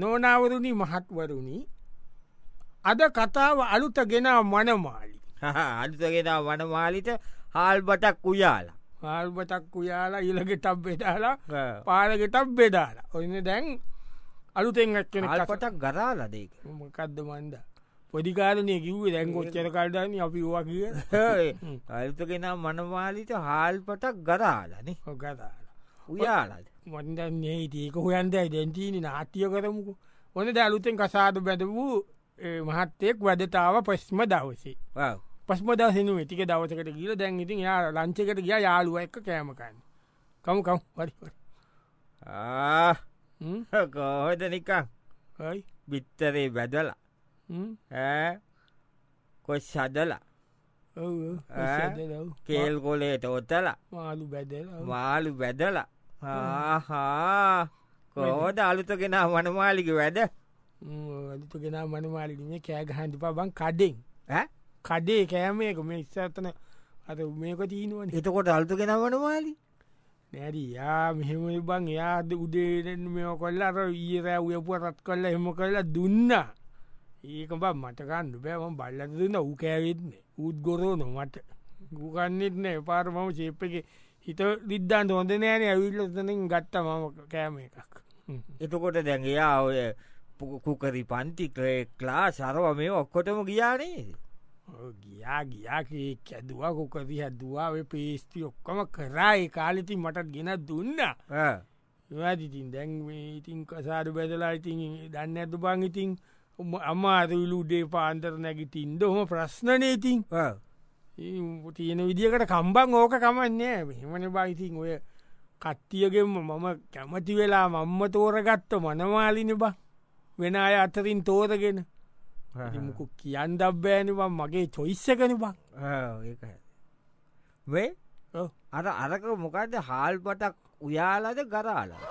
නෝනාවරුණි මහත්වරුණි අද කතාව අලුත ගෙනා මනමාලි අලුතගෙන වනමාලිත හාල්බටක් උයාලා හල්බටක් උයාලා ඉලගෙටක් බෙදාලා පාලගෙටක් බෙදාලා ඔන්න දැන් අලුතෙන්ක්ෙන පටක් ගරාලදේක මොකක්ද මන්ද පොඩිකාරනය කිව්ේ දැංගොච්චර කල්ඩන අපි වා කිය අල්තගෙන මනවාලිට හාල්පටක් ගරාලනේ ගරාල උයාලද මොන්දන්නේ හිටීක හොයන්ද දැන්ටීනි නාට්‍යය කරමුකු ඔන්න දැලුතෙන් කසාද බැඳ වූ මහත්තෙක් වැඩතාව පස්ම දවසේ පස්ම දසන ටික දවසකට ගීල දැන් ඉතින් යා ලංචකට ගිය යාලුව එක කෑමකන්න කමුකම් වරිවර කෝහද නිකං බිත්තරේ වැදලා කොස් සදලා කේල් කොලේ තෝතලා මාලු බැදලා මාලු බැදලා හා කෝද අලුතගෙන වනමාලික වැඩ අලුතුගෙන මනමාලිිය කෑ ගහන්ඩි පබන් කඩෙන් කඩේ කෑමයක මේ ඉස්සත්තන අද මේක තිීනුවන් එතකොට අල්තුගෙන වනමාලි නැරි යා මෙහෙම බං යාද උදේරෙන් මෙෝ කොල්ල අර ඊරෑ උයපුුව රත් කොල්ල හෙම කරලා දුන්නා ඒක බ මටකන්න බෑම බල්ලද දුන්න ඌකෑවෙත්න ඌත් ගොරෝ නොමට ගුකන්නෙත් නෑ පාරමම චේප්පගේ හිත දිද්ධාන්ට හොඳ නෑන ඇවිල්ලතනින් ගත්ත මම කෑම එකක් එතකොට දැන්ගයා ඔය කුකරි පන්ති ක්ලා සරව මේ ඔක්කොටම ගියානේ ගියා ගියාකේ කැදවා කොකදී හැදවාේ පේස්ති ඔක්කම කරායි කාලෙති මටත් ගෙන දුන්න ඒතින් දැන් ඉතින් කසාඩ බැදලා ඉතින් දන්න ඇතු බං ඉතින් අම්මා අදවිලු උඩේ පාන්තර නැගිටින්ද හොම ප්‍රශ්නනේතින් තියෙන විදිකට කම්බන් ඕක කමන්නේ එහෙමන බයිතින් ඔය කට්ටියගෙම මම කැමති වෙලා මම්ම තෝරගත්ත මනවාලින බ වෙන අය අතරින් තෝරගෙන මුකු කියන් දබ්බෑනිවා මගේ චොයිස්සකන බං වේ අර අරක මොකක්ද හාල්පටක් උයාලද ගරාලා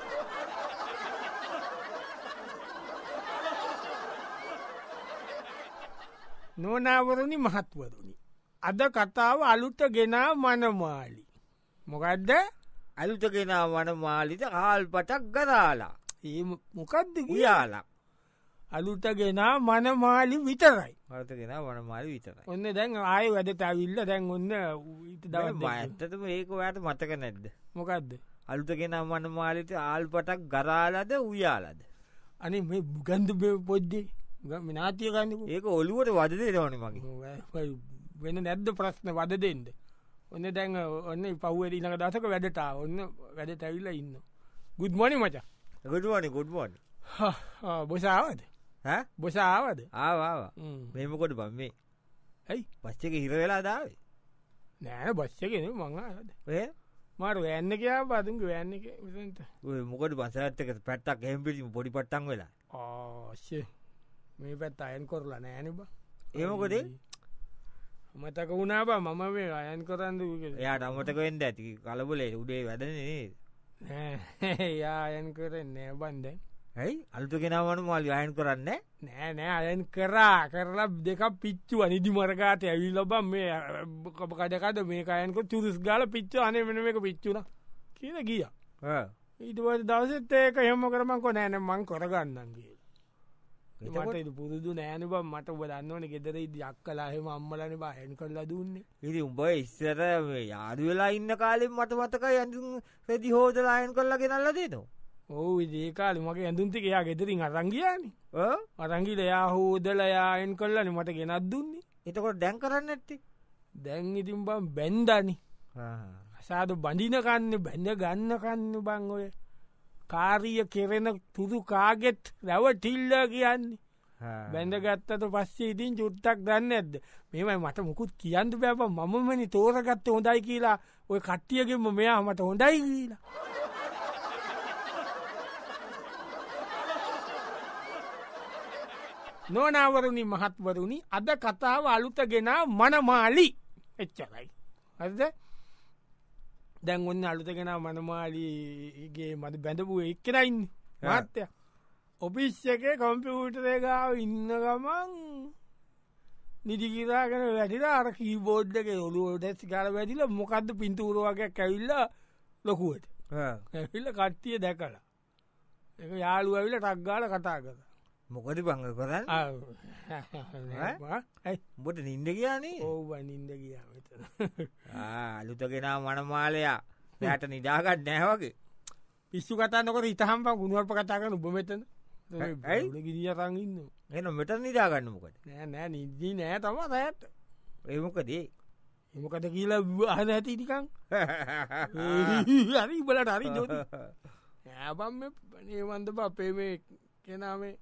නොනාවරුණි මහත්වරුණි අද කතාව අලුත ගෙනා මනමාලි. මොකදද ඇලුතගෙනා වනමාලිත ආල්පටක් ගදාලා. ඒ මොකක්ද ගියාලා. අලුතගෙනා මනමාලි විතරයි අරතගෙන වනමාලි විතර ඔන්න දැන් ආය වැඩට ඇවිල්ල දැන් ඔන්න ඇත්තතම ඒක ඔයාට මතක නැද්ද. මොකක්ද. අලුතගෙන වනමාලිත ආල්පටක් ගරාලද උයාලද. අනේ මේ බුගන්ධ පොද්දේ මිනාතිය ගන්නක ඒක ඔලුවට වදදේ දවන මගේ වෙන නැද්ද ප්‍රශ්න වද දෙන්න ඔන්න දැන් ඔන්න පහුවල ඉනක දසක වැඩටා ඔන්න වැඩ තැවිල්ල ඉන්න ගුද්මනි මචා ගුඩුවනි ගුඩ්බොන් බොසාාවද බොසාාවද ආවා මෙමකොට බම් මේ ඇයි පච්චක හිර වෙලා දාවේ නෑ බච්චකෙන මංආද ඔය මට වැන්න කියයා පතුන් වැන්න විසට මොකට පසරත්තක පැත්තක් හෙම්පිටි පොඩි පට්ටන් වෙලා ආශ්‍ය මේ පැත් අයන් කොරලා නෑනබ ඒමකොටේ මතක වුණාපා මම මේ අයන් කරන්දු එයාට අමතක වෙන්ඩ ඇති කලබලේ උඩේ වැඩනේ යා අයන් කරන්නේ බන්ද ඇයි අල්තු කෙනවන මල් අයන් කරන්න නෑ නෑ අයන් කරා කරලා දෙක පිච්චුව නිදි මරගාත ඇවි ලබම් මේ කපකඩකද මේ අයන්ක චුරුස් ගාල පිච්ච අනේ වෙන එක පිච්චුණ කියලා ගිය ඊටවට දවසත් ඒක හෙම කරමක් කො නෑන මං කරගන්නන්ගේ මට පුරුදු නෑන බ මට බදන්නවන ගෙදර දක් කලාහෙම අම්මලන බහන් කරලා දුන්නේ ඉරි උඹ ඉස්සර යාදු වෙලා ඉන්න කාලෙ මට මතක ඇඳුම් රෙදි හෝදලායන් කරලා ගෙනල්ල දේනවා ඕ දේකාල මගේ ඇඳුන්තික එයා ගෙදරින් අරංගියන අරංගිල යා හෝදල යායෙන් කරලන මට ගෙනත් දුන්නේ එතකොට දැන් කරන්න ඇත්තේ දැන් ඉතින් බම් බැන්දනි සාදු බඳිනකන්න බැඳ ගන්න කන්න බං ඔය කාරිය කෙරෙන පුරු කාගෙත් රැවටිල්ල කියන්නේ. බැඳගත්තට පස්සේ ඉතින් චුට්ටක් දන්න ඇද මෙමයි මට මුකුත් කියන්න බැප මමමනි තෝරගත්ත හොඳයි කියලා ඔය කට්ටියගෙම මෙයා මට හොඳයි කියලා. නොනාවරුණි මහත්වරුණි අද කතාව අලුත ගෙනා මනමාලි එච්චරයි. හරිද? දැන් ඔන්න අලුතගෙන මනමාලීගේ මට බැඳපු එක්කරයින්න මත්තය ඔපිස් එක කොම්පියුටර එකාව ඉන්න ගමන් නිදිකිරාගෙන වැටිලා අර කීබෝඩ් එක ඔලුවට කාල වැදිල මොකක්ද පින්තුරුවගේ කැවිල්ල ලොකුවට ඇවිල්ල කට්ටිය දැකලා එක යාළුවවිල ටක්ගාල කතා කර මොකද බංග කරන්න බොට නින්ද කියානේ ඕව නින්ද කියා අලුතගෙනා මනමාලයා මෙයට නිදාගත් නෑවගේ පිස්සු කතා නොක ඉතහම්ප ගුණුවල්ප කතා කරන උබමතන ගිරිය රඟන්න එන මෙට නිදාගන්න මොකට නෑ නෑ නිදී නෑ තම ඇත් ඒමොකදේ එමකට කියලා අහන ඇති ටිකං හරි බලට හරි ජ ෑබම් පනේවන්ද අපේ මේ කෙනාමේ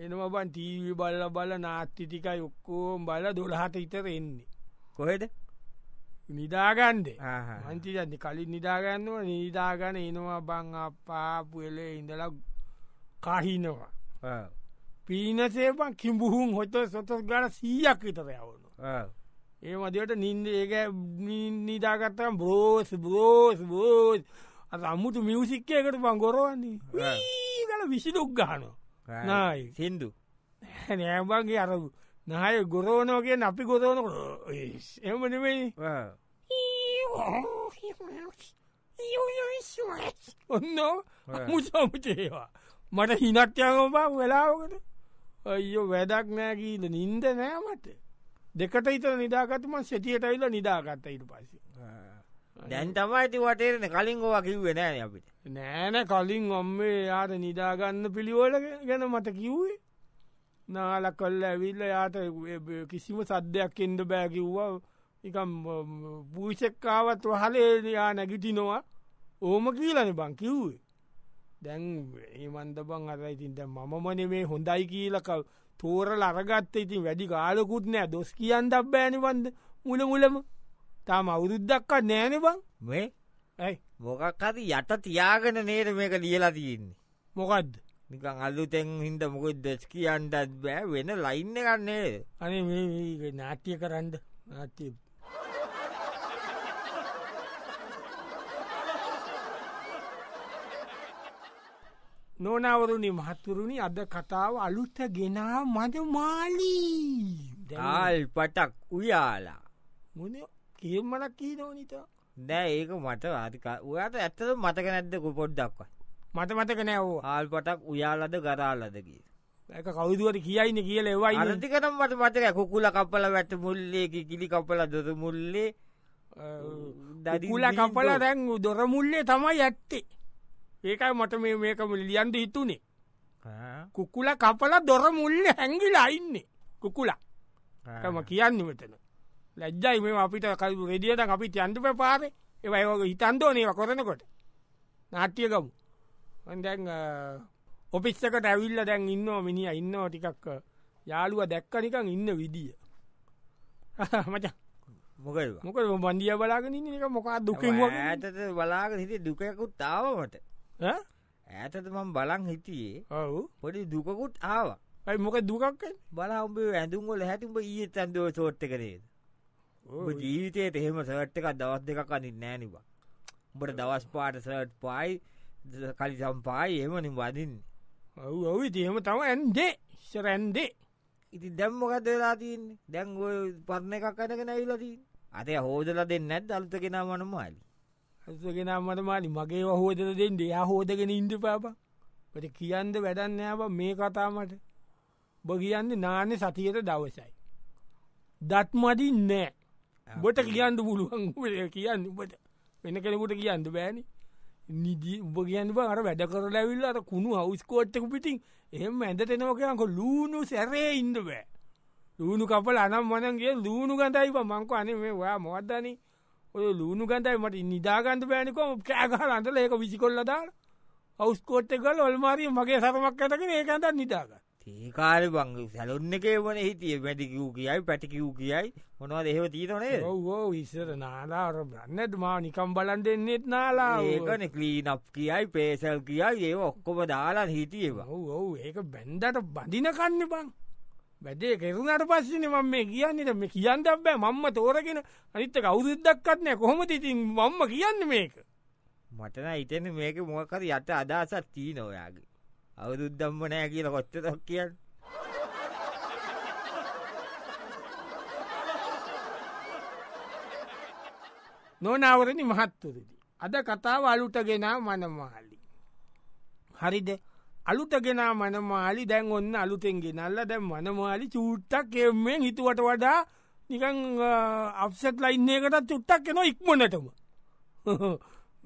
එනවා බන් ටීවී බල්ල බල නාත්ති ටිකයි ඔක්කෝම් බල දොළහට ඉතර එන්නේ කොහෙද නිදාගන්ඩ මන්තිදන්න කලින් නිදාගන්නව නිදාගන එනවා බං අපාපු එල ඉඳලා කහිනවා පීනසේපන් කිඹුහුන් හොත සොතස් ගල සීයක් විතර යවුණු ඒ මදිවට නින්ද ඒක නිදාගත්තම් බ්‍රෝස් බ්‍රෝස් බෝස් අ අමුතු මියසික්කයකට බං ගොරවන්නේ ගල විසිදුක් ගානවා නායි සින්දු නෑබගේ අර නහය ගොරෝනෝගේ අපි ගොරෝනකොට එම නෙවෙයි ඔන්න මුසමුචේවා මට හිනත්්‍යයගපා වෙලාවකට අයෝ වැඩක් නෑකීද නින්ද නෑ මට දෙකට ඉත නිදාගතම සෙටියට ඇල්ල නිදාගත්ත ඉට පස්සේ දැන් තමයිති වටේරන කලින් ඕවා කිව්වේ නෑන අපිට නෑන කලින් ඔම්මේ යාට නිදාගන්න පිළිවල ගැන මට කිව්වේ නාල කොල්ල ඇවිල්ල යාට කිසිම සද්ධයක් එන්ඩ බෑකිව්වා එකම් පූෂක්කාවත් වහලේයා නැගිටිනවා ඕම කියලන බං කිව්වේ දැන් ඒමන්ද බං අර ඉතින් දැ මමන මේ හොඳයි කියලක තෝර ලරගත්ත ඉතින් වැඩි කාලකුත් නෑ දොස් කියන්න බෑනිබන්ද මුල මුලම තාම අවුරුද්දක්කත් නෑන බං මේ ඇයි මොකක් හරි යට තියාගෙන නේර මේක ලියලා තියෙන්නේ මොකක්ද නිකං අල්ලුතැන් හින්ද මොකද දෙස් කියන්නත් බෑ වෙන ලයින්න ගන්නේ අනේ නාට්‍ය කරන්න නාට්‍ය නෝනවරුණි මහතුරුණි අද කතාව අලුත ගෙනා මද මාලී දල් පටක් උයාලා මොනේ කියම් මලක් කියීනෝනිත නෑ ඒක මට ආතික ඔයාට ඇත්තද මතක නැද්ද කුපොඩ්ඩක්ව මත මතක නෑෝ ආල්පටක් උයාලද ගරාලදකි එක කවුදුවට කියයින කියල ඒවා අරතිකනම් මට මතක කුකුල කපල වැට මුල්ලේ කිලි කපල දොද මුල්ලේ දදිකුල කපල දැන් දොර මුල්ලේ තමයි ඇත්තේ ඒකයි මට මේ මේකම ලියන්ට හිතුනේ කුකුල කපල දොර මුල්ල හැංගිලා ඉන්නේ කුකුලා තම කියන්න මෙතන ලැජ්ජයි මෙම අපිට කරු රෙඩියට අපි අන්ටුප පාර ඒවයෝක හිතන්දෝනේව කොරනකොට නාට්‍යකමු දැන් ඔපිස්සකට ඇවිල්ල දැන් ඉන්න මිනිිය ඉන්න ටිකක් යාළුව දැක්කනිකං ඉන්න විදිිය මච මොක මොක බන්ඩිය බලාගෙන ඉන්නක මොකා දුක ඇතත බලාග හිතේ දුකයකුත් තාවමට ඇතත මම බලන් හිටියේ ඔවු පොඩි දුකකුත් ආවා මොක දුකක් බලා උඹ ඇඳුම්ගොල හැතුම්ඹ ඊ තන්දෝ චෝට්ට කරේද ජීවිතයට එහෙම සර්ට් එකක් දවස් දෙකක් අනින් නෑනිවා උඹට දවස් පාට සර්ට් පායි කලි සම්පායි එමනින් වදින්න ඔව් ඔවි තියම තම ඇන්දේ සරැන්දේ ඉති දැම්මකත් වෙලා තියන්නේ දැන් ඔය පරණ එකක් අනගෙන ඇවිලතිී අතේ හෝදලා දෙන්න නැත් අලුත කෙනා මනම අලි අලුත කෙනා මතමාලි මගේ හෝදල දෙන්න එයා හෝදගෙන ඉන්ඩ පාපා පට කියන්ද වැඩන්නෑප මේ කතාමට බ කියන්න නානෙ සතියට දවසයි දත්මදින් නෑ උබට කියන්න පුළුවන් කියන්න උබට වෙන කෙනෙකුට කියන්න බෑන නිදී උබ කියන්න අර වැඩ කර ලැවිල්ල අර කුණු හවස්කෝට්ටක පිටින් එහෙම ඇඳ තෙනවකයක ලූුණු සැරේ ඉන්ඩ බෑ ලූුණු කපල අනම් මනන්ගේ ලූුණු ගඳයිව මංක අනේ මේ ඔයා මොවත්දන ඔය ලූුණු ගඳයි මට නිදාගන්ත බෑනිකොම කෑගහල අන්තල ඒක විසිකොල්ල දාලා අවස්කෝට්ට කල් ඔල්මාරී මගේ සරමක් ඇතක ඒකන්තත් නිදාගන්න ඒකාල බං සැලොන්න එකේ වන හිතිය වැඩිකවූ කියයි පැටිකවූ කියයි මොනවද එහෙව තීතනේ ඔවෝ ඉස්සර නාලාර බන්නට මා නිකම් බලන් දෙන්නෙත් නාලා ඒකන කලීනප් කියයි පේසල් කියයි ඒ ඔක්කොම දාලා හිටියවා ඔව ඒක බැන්දට බඳින කන්න බං වැඩේ කෙරුණට පස්සන මම මේ කියන්නට මේ කියන්න බෑ මම්ම තෝරගෙන අනිත්ත කවුරුද්දක්කත්නෑ කොහොමති ඉතින් මම්ම කියන්න මේක මටන ඉතන මේක මොකර යට අදහසත් තිීනොයාගේ අවුරුද්දම්ම නෑ කියල කොච්චරක් කියන්න නොනවරණි මහත්තුරදි. අද කතාව අලුටගෙනා මනමාලි. හරිද අලුටගෙනා මනමාලි දැන් ඔන්න අලුතෙන්ගෙන අල්ල දැන් මනමාලි චූට්ටක් එෙන් හිතුවට වඩා නිකං අපසෙට් ලයින්නේකටත් චුට්ටක් එෙන ඉක්මනටම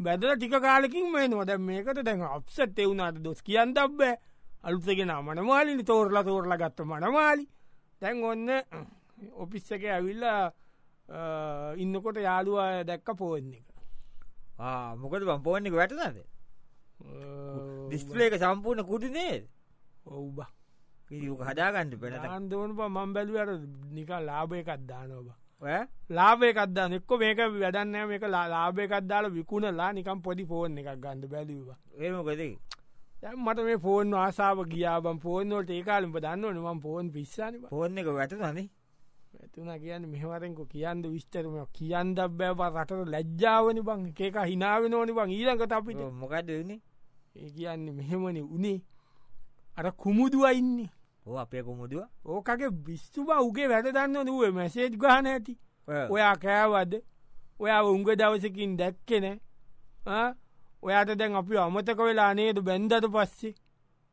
බැදල ටික කාලකින් මේනවා දැ මේකට දැන් අප්සට් එවුණට දොස් කියන්න බෑ අලුත්සගෙන මනමාලිනි තෝරලා තෝරලා ගත්ත මනමාලි දැන් ඔන්න ඔපිස්ස එක ඇවිල්ලා ඉන්නකොට යාළුවා දැක්ක පෝන් එක මොකද බම් පෝන්නික වැටනද දිස්ලේක සම්පූර්ණ කුටිනේ ඔවබ හදාගන්න පෙන අන්දෝන මම් බැලුවට නිකල් ලාභයකත් දානවා ලාබේ කද්දාන්න එක්ක මේක වැඩන්න මේක ලාබේ කද්දාල විකුණලා නිකම් පොඩි ෆෝන් එකක් ගන්ඩ බැලිව ඒමකති මට මේ ෆෝන් ආසාාව ගියාබම් ෆෝන්නෝට ඒකාලින්ප දන්න නවම් ෆෝන් පිස්සාන ෆෝන් එක වැටතන ඇතුන කියන්න මෙහවරෙන්ක කියන්ද විස්තරම කියන්ද බැබ රටට ලැජ්ජාවනි බං එකක හිනාවෙන ඕනි බං ඊලකට අපිට මොකක්දන්නේ ඒ කියන්නේ මෙහෙමනි උනේ අර කුමුදුවයින්නේ ඕ අපේ කොමුදුව ඕකගේ බිස්තුබ උගේ වැඩ දන්න දුව මැසේජ් ගාන ඇති ඔයා කෑවද ඔයා උංග දවසකින් දැක්කෙනෑ ඔයාට දැන් අපි අමතක වෙලා නේද බැන්දට පස්සේ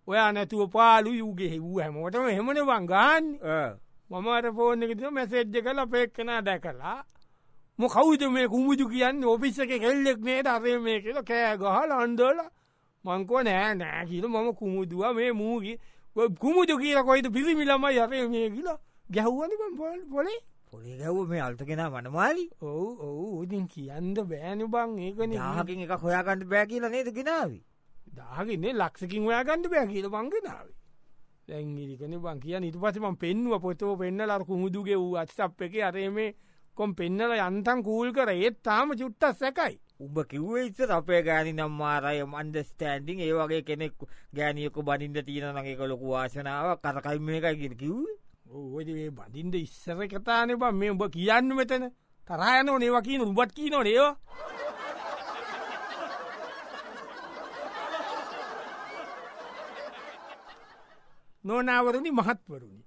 ඔයා නැතුව පාලු යුගේ හෙවූ හැමෝටම හෙමන වංගාන් මමට පෝර්ණකතු මැසේජ්ජ කල පේක්කනා දැකලා මො කෞද මේ කුමුජු කියන්න ඔපිස්ස එක කෙල්ලෙක් නේ අරය මේ කියල කෑ ගහල අන්දල මංකෝ නෑ නෑ කියල මම කුමුදුව මේ මූගේ කුමුජ කියලා කොයිද පිරිමි ළමයි අරය මේ කියලා ගැහ්වලම පොලේ පොලේ ගැව්ව මේ අල්තකෙන වනමාලි ඔවු ඔවු උදින් කියන්න බෑනු බං ඒකන හකින් එක හොයාගන්න බෑ කියලා නේද ගෙනාව දාගෙන්නේ ලක්සකින් ඔයාගන්න බෑ කියල බංගෙනාවේ දැංගිරිකන බං කිය නිට පසම පෙන්ව පොතෝ පෙන්න්න ලර කුහුදුගේ වූ අත්සප් එක අරේ මේ කොම් පෙන්නල යන්තන් කූල් කර ඒත් තාම චුට්ටස් සැකයි උඹ කිව්වෙච්ච අපේ ගෑනි නම් මාරය මන්ඩස්ටෑන්ඩිං ඒවගේ කෙනෙක් ගෑනියක බනින්ට තියෙන නගේ කොලොකු වාශනාව කරකයි මේකයිගෙන කිව් ඔයදේ බඳින්ට ඉස්සර කතාන බ මේ උඹ කියන්න මෙතන තරයන නේවකින උබත් කියීන නේවා නොනාවරණි මහත්වරුණි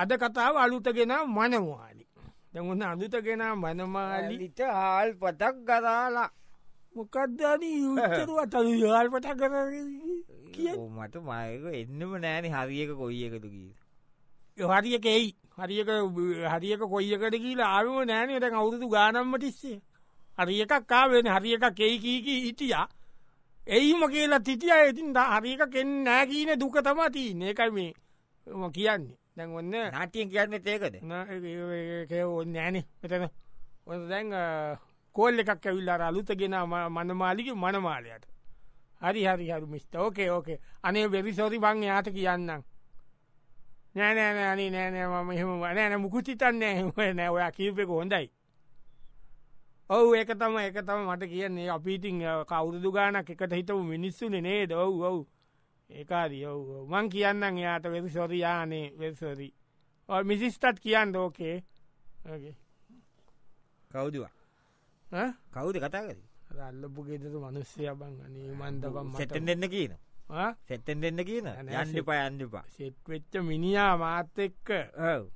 අද කතාව අලුතගෙන මනවාලි දැමුන්න අඳුතගෙන මනමාලිට හාල් පතක් ගදාලා මොකක්ධන යුතරුව අතල යාල්පට කර කිය මට මයක එන්නම නෑන හරිියක කොයි එකතු කිය හරිියකෙයි හරිියක හරිියක කොයිකට කියලා අරුව නෑනයට අවුරුදු ගානම්ම ටිස්සේ හරිියකක් කාවෙන හරිියක කෙයිකීකී හිටියා එයිම කියලා තිටිය ඉතින් හරිියක කෙන් නෑ කියන දුක තමා තිී නකයි මේ කියන්නේ දැන් ඔන්න නාටියෙන් කියන්න ඒකද ඔන්න නෑනේ මෙතන ඔ දැන් කෝල් එකක් ඇවිල්ලාර අලුතගෙන මනමාලික මනමාලයට හරි හරි හරු මිස්ට ඕකේ ඕකේ අනේ වෙරි සෝරි බං යාට කියන්නම් නෑනෑන අනි නෑනෑ ම එහෙම නෑන මුකුචිතන්නෑ නෑ ඔයා කිව්පෙක හොඳයි ඔවු ඒක තම එක තම මට කියන්නේ අපිටිං කවුරුදු ගානක් එකට හිතව මිනිස්සුනේ නේද ඔව් ඔව් ඒකාදී ඔව් මං කියන්නම් එයාට වෙරි සොරියානේ වෙරිසොරී මිසිස්ටත් කියන්න ඕකේ කවුදවා කවුද කතාකර රල්ලපු ගෙදතු මනුස්්‍යය බං අනේ මන්දබම් සැටෙන් දෙන්න කියන සැත්තෙන් දෙන්න කියන යන්ඩිපා යන්ඩිපා සෙට්වෙච්ච මිනිියා මාත එක්ක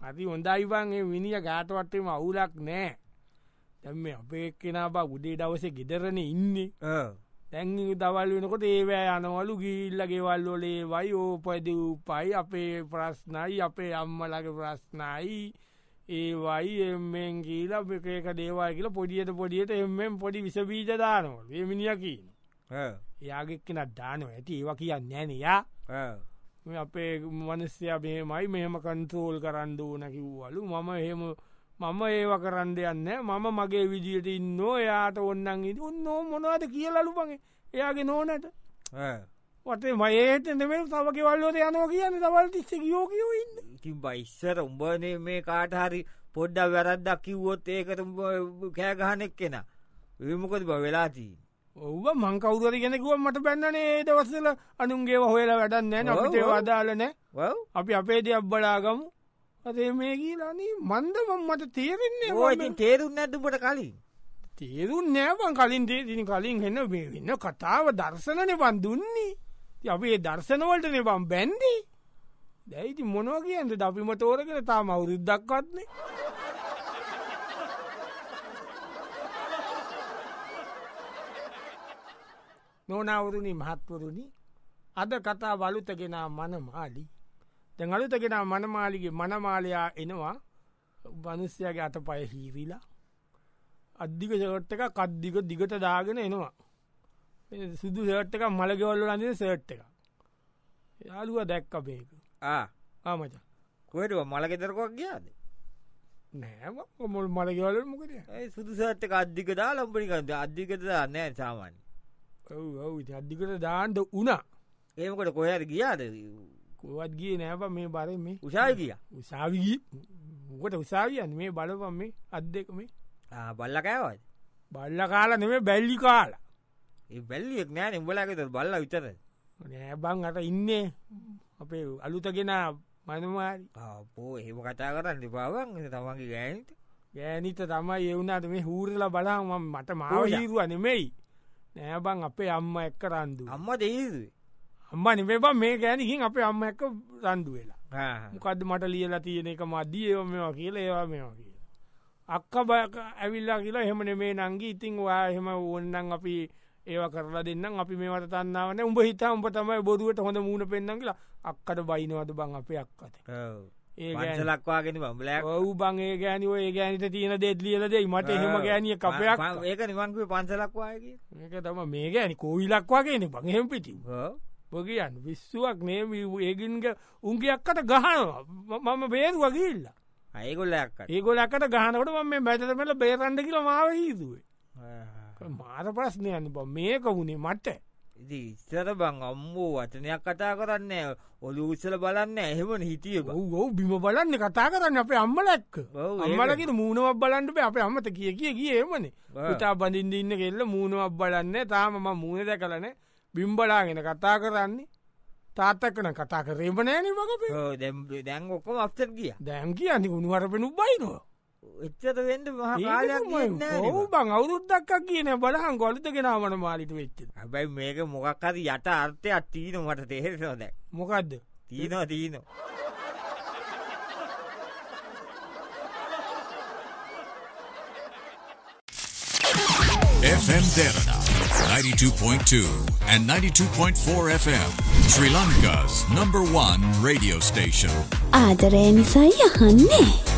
අති හොඳයිබන්ගේ මිනිිය ගාටවට්ටම අවුලක් නෑ දැම අපේ කෙනා බා උඩේ දවස ගෙදරන ඉන්නේ තැන් දවල් වෙනකොට ඒවෑ යනවලු ගිල්ල ගෙවල් ොලේ වයි ඕපදූ පයි අපේ ප්‍රශ්නයි අපේ අම්මලගේ ප්‍රශ්නයි ඒවයි එම්මෙන් කියලා එක දේවල් කියල පොඩියට පොඩියට එම්මෙන් පොඩි විසබීජ දානවල මිනිිය කියන යාගෙක්කෙන දානව ඇති ඒවා කියන්න නෑනයා අපේ මනස්්‍යය මෙමයි මෙහම කන්තෝල් කරන්න ඕන කිව්වලු මම එහෙම මම ඒව කරන්න යන්න මම මගේ විදියට ඉන්න එයාට ඔන්නන් ඉ ඔන්නෝ මොනවාද කියලලු පගේ එයාගේ නෝනට වටේ මයේත නෙමෙයි තව ගෙවල් වලට යනවා කියන්නේ දවල් තිස්සේ ගියෝ කියෝ ඉන්නේ. ඉතින් බා ඉස්සර උඹනේ මේ කාට හරි පොඩ්ඩක් වැරද්දක් කිව්වොත් ඒකට උඹ කෑ ගහන එක්කෙනා. ඒ මොකද බා වෙලා තියෙන්නේ. ඔව්ව මං කවුරු හරි කෙනෙක් කිව්වම මට බැන්නනේ ඒ දවස්වල අනුන්ගේව හොයලා වැඩක් නැහැ නේ අපිට ඒව අදාළ නැහැ. ඔව්. අපි අපේ දියක් බලාගමු. අතේ මේ ගීලානේ මන්ද මම මට තේරෙන්නේ නැහැ. ඔය ඉතින් තේරුන්නේ නැද්ද උඹට කලින්? තේරුන්නේ නැහැ මං කලින් දෙදින කලින් හෙන්න මේ වෙන කතාව දර්ශනනේ මං දුන්නේ. අපේ දර්ශනවලට නෙබම් බැන්දි දැයිති මොනව කියන්ද අපිම තෝරගෙන තාම අවුරුද්දක්වත්නේ නොනවුරුණි මහත්වරුණි අද කතා වලුතගෙනා මනමාලි දැන් අලුතගෙනා මනමාලිගේ මනමාලයා එනවා බනුස්්‍යයාගේ අත පය හීරිලා අධික ජොට්ට එක කද්දික දිගට දාගෙන එනවා සුදු සර්ට් එක මළගෙවල්ල ලඳ සර්ට් එක යාලුව දැක්ක බේක ආමච කොටුව මළගෙතරකොක් ගියාද නෑම මොල් මළගෙවල මොකද සුදු සර්ට් එක අධික දා ලම්පනිකද අධිකත නෑ සාමාන්‍ය ඔව අධිකට දාන්ට වනා ඒමකට කොහර ගියාද කොවත් ගිය නෑප මේ බර මේ උසාවි කිය උසාවිගී මොකට උසාවියන් මේ බලපම් මේ අත් දෙක මේ බල්ල කෑවද බල්ල කාලා නෙම බැල්ලි කාලා වැල්ලියෙක් නෑන උඹලාගෙත බල්ල විතර නෑබං අට ඉන්නේ අපේ අලුතගෙන මනමාරි අපෝ එහෙම කතා කරන්න දෙපාවන් තමන්ගේ ගෑනිත ගෑනිත තමයි එවුනාට මේ හූරලා බලාම මට මාව හීරුව නෙමෙයි නෑබං අපේ අම්ම එක්ක රන්දු අම්ම දේදුවේ අම්ම නිවබ මේ ගෑනකින් අපේ අම්ම එක්ක රන්ඩු වෙලා මොකද මට ලියලා තියෙන එක මදී ඒව මෙවා කියලා ඒවා මෙවා කියලා අක්ක බයක ඇවිල්ලා කියලා එහෙම නෙමේ නංගී ඉතිං වා එහෙම ඕන්නන් අපි ඒව කරලා දෙන්නම් අපි මේවට තන්නවන උඹ හිතා උඹ තමයි බොරුවට හොඳ මූුණ පෙන්න්න කියලා අක්කට බයිනවද බං අපේ අක්කත ඒ ලක්වාගෙන බල ඔවු බං ඒ ගෑනිව ඒ ගෑනිට තියෙන දෙත් ලියලදේ මට එහෙම ගෑනිය කපයක් ඒක නිවන්කේ පන්සලක්වාගේ ඒක තම මේ ගෑනි කෝවිලක්වාගේන බං එහෙම පිටි බොගයන් විස්සුවක් මේ ඒගින්ග උන්ගේ අක්කට ගහනවා මම බේර වගේල්ලා ඒගොල්ලක් ඒගොලකට ගහනකට ම මේ මැතමල බේරන්ඩ කියල මාව හිදුවේ මාර ප්‍රශ්නය යන්න බ මේක වුණේ මට ඉස්සර බං අම්මෝ වචනයක් කතා කරන්න ඔලු උත්සල බලන්න එහෙම හිටිය ඔව බිම බලන්න කතා කරන්න අපේ අම්මලක් අම්මලකිට මූුණවක් බලන්නට අපේ අම්මත කිය කිය කිය ඒමනේ පුතා බඳින්ඩ ඉන්න කෙල්ල මූුණවක් බලන්න තාමම මූුණ දැ කලන බිම්බලාගෙන කතා කරන්නේ තාත්තක්කන කතා කරේබනෑන මක දැම් දැන් ඔක්කොම අපසර කිය දැන් කිය අනි උුණුවරපෙනු බයිනවා එච්චට වෙන්ඩ බං අවුරුද්දක් කියන බලහන් ගොලිත කෙනාමට මාලිට වෙච්ච හැබැයි මේක මොකක්හද යට අර්ථය අත්තිීන මට තේරෙනවා දැ මොකක්ද තිීනවා තිීනවා FM Derna 92.2 and 92.4 FM Sri Lanka's number one radio station ආදරය නිසයි යහන්නේ